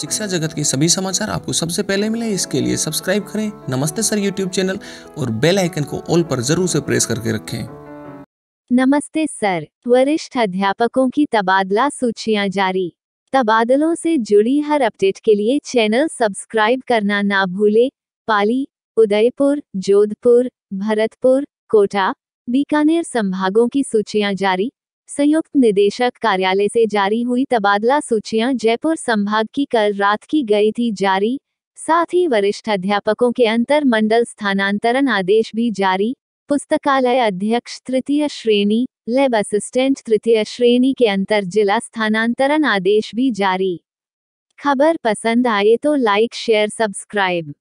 शिक्षा जगत के सभी समाचार आपको सबसे पहले मिले इसके लिए सब्सक्राइब करें नमस्ते सर यूट्यूब चैनल और बेल आइकन को ऑल पर जरूर से प्रेस करके रखें नमस्ते सर वरिष्ठ अध्यापकों की तबादला सूचियां जारी तबादलों से जुड़ी हर अपडेट के लिए चैनल सब्सक्राइब करना ना भूले पाली उदयपुर जोधपुर भरतपुर कोटा बीकानेर संभागों की सूचियां जारी संयुक्त निदेशक कार्यालय से जारी हुई तबादला सूचियां जयपुर संभाग की कल रात की गई थी जारी साथ ही वरिष्ठ अध्यापकों के अंतर मंडल स्थानांतरण आदेश भी जारी पुस्तकालय अध्यक्ष तृतीय श्रेणी लैब असिस्टेंट तृतीय श्रेणी के अंतर जिला स्थानांतरण आदेश भी जारी खबर पसंद आए तो लाइक शेयर सब्सक्राइब